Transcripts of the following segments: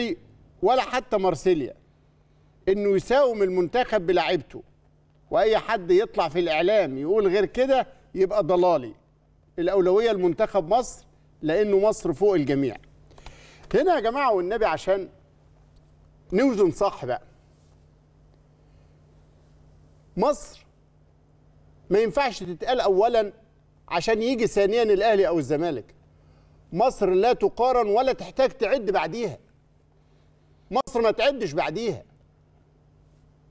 الأهلي ولا حتى مارسيليا إنه يساوم المنتخب بلاعيبته وأي حد يطلع في الإعلام يقول غير كده يبقى ضلالي الأولوية لمنتخب مصر لأنه مصر فوق الجميع هنا يا جماعة والنبي عشان نوزن صح بقى مصر ما ينفعش تتقال أولا عشان يجي ثانيا الأهلي أو الزمالك مصر لا تقارن ولا تحتاج تعد بعديها مصر ما تعدش بعديها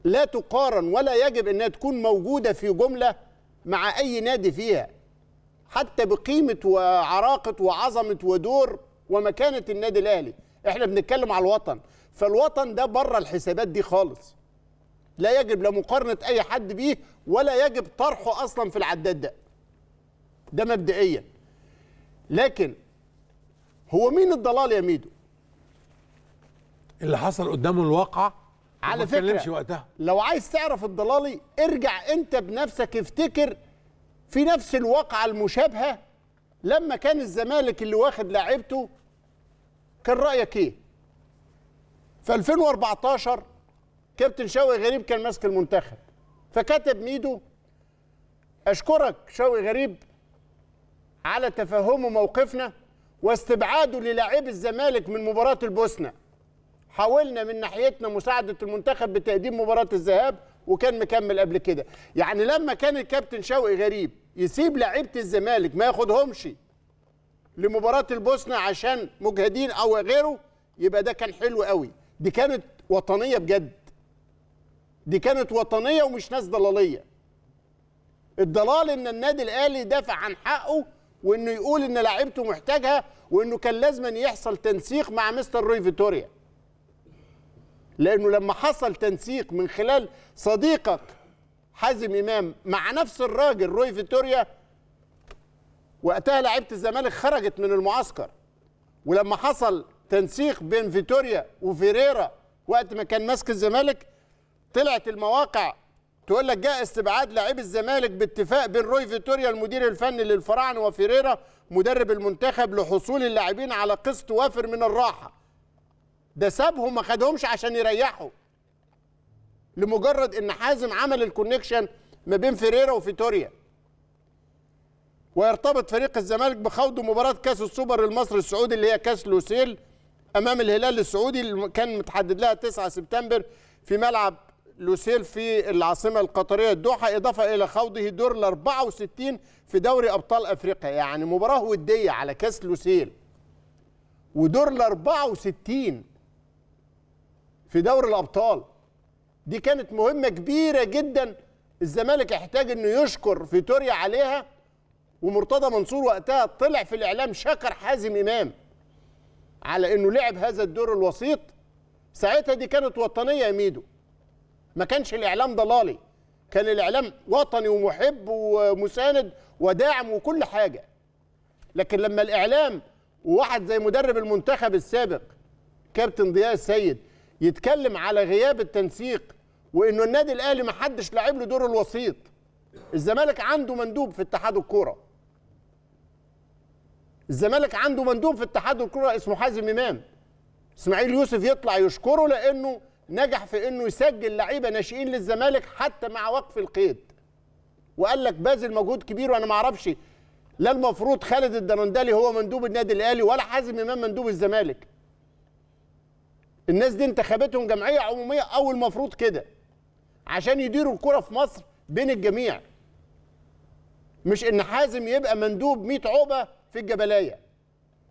لا تقارن ولا يجب انها تكون موجوده في جمله مع اي نادي فيها حتى بقيمه وعراقه وعظمه ودور ومكانه النادي الاهلي احنا بنتكلم على الوطن فالوطن ده بره الحسابات دي خالص لا يجب لا مقارنه اي حد بيه ولا يجب طرحه اصلا في العداد ده ده مبدئيا لكن هو مين الضلال يا ميدو اللي حصل قدامه الواقع على فكره وقتها. لو عايز تعرف الضلالي ارجع انت بنفسك افتكر في نفس الواقعه المشابهه لما كان الزمالك اللي واخد لاعيبته كان رايك ايه في 2014 كابتن شوقي غريب كان ماسك المنتخب فكتب ميدو اشكرك شوقي غريب على تفهمه موقفنا واستبعاده للاعبي الزمالك من مباراه البوسنه حاولنا من ناحيتنا مساعده المنتخب بتقديم مباراه الذهاب وكان مكمل قبل كده يعني لما كان الكابتن شوقي غريب يسيب لعيبه الزمالك ما ياخدهمش لمباراه البوسنه عشان مجهدين او غيره يبقى ده كان حلو قوي دي كانت وطنيه بجد دي كانت وطنيه ومش ناس ضلاليه الضلال ان النادي الاهلي دافع عن حقه وانه يقول ان لعيبته محتاجها وانه كان لازم يحصل تنسيق مع مستر روي فيتوريا لانه لما حصل تنسيق من خلال صديقك حازم امام مع نفس الراجل روي فيتوريا وقتها لعيبه الزمالك خرجت من المعسكر ولما حصل تنسيق بين فيتوريا وفيريرا وقت ما كان ماسك الزمالك طلعت المواقع تقول لك جاء استبعاد لاعبي الزمالك باتفاق بين روي فيتوريا المدير الفني للفراعنه وفيريرا مدرب المنتخب لحصول اللاعبين على قسط وافر من الراحه ده سابهم ما خدهمش عشان يريحوا لمجرد ان حازم عمل الكونكشن ما بين فيريرا وفيتوريا ويرتبط فريق الزمالك بخوض مباراه كاس السوبر المصري السعودي اللي هي كاس لوسيل امام الهلال السعودي اللي كان متحدد لها 9 سبتمبر في ملعب لوسيل في العاصمه القطريه الدوحه اضافه الى خوضه دور ال 64 في دوري ابطال افريقيا يعني مباراه وديه على كاس لوسيل ودور ال 64 في دوري الابطال دي كانت مهمه كبيره جدا الزمالك احتاج انه يشكر فيتوريا عليها ومرتضى منصور وقتها طلع في الاعلام شكر حازم امام على انه لعب هذا الدور الوسيط ساعتها دي كانت وطنيه يا ميدو ما كانش الاعلام ضلالي كان الاعلام وطني ومحب ومساند وداعم وكل حاجه لكن لما الاعلام وواحد زي مدرب المنتخب السابق كابتن ضياء السيد يتكلم على غياب التنسيق وانه النادي الاهلي ما حدش لاعب له دور الوسيط الزمالك عنده مندوب في اتحاد الكوره الزمالك عنده مندوب في اتحاد الكوره اسمه حازم امام اسماعيل يوسف يطلع يشكره لانه نجح في انه يسجل لعيبه ناشئين للزمالك حتى مع وقف القيد وقال لك باذل مجهود كبير وانا ما اعرفش لا المفروض خالد الدرندلي هو مندوب النادي الاهلي ولا حازم امام مندوب الزمالك الناس دي انتخبتهم جمعيه عموميه او المفروض كده عشان يديروا الكره في مصر بين الجميع مش ان حازم يبقى مندوب 100 عقبه في الجبلايه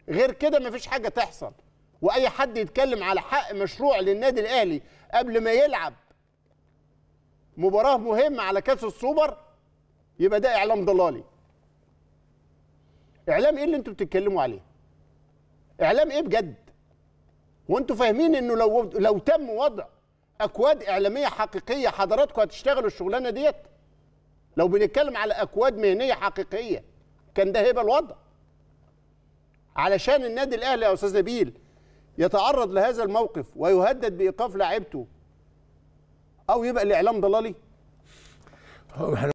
غير كده مفيش حاجه تحصل واي حد يتكلم على حق مشروع للنادي الاهلي قبل ما يلعب مباراه مهمه على كاس السوبر يبقى ده اعلام ضلالي اعلام ايه اللي انتوا بتتكلموا عليه اعلام ايه بجد وانتوا فاهمين انه لو لو تم وضع اكواد اعلاميه حقيقيه حضراتكم هتشتغلوا الشغلانه ديت لو بنتكلم على اكواد مهنيه حقيقيه كان ده هيبقى الوضع علشان النادي الاهلي يا استاذ نبيل يتعرض لهذا الموقف ويهدد بايقاف لاعبته او يبقى الاعلام ضلالي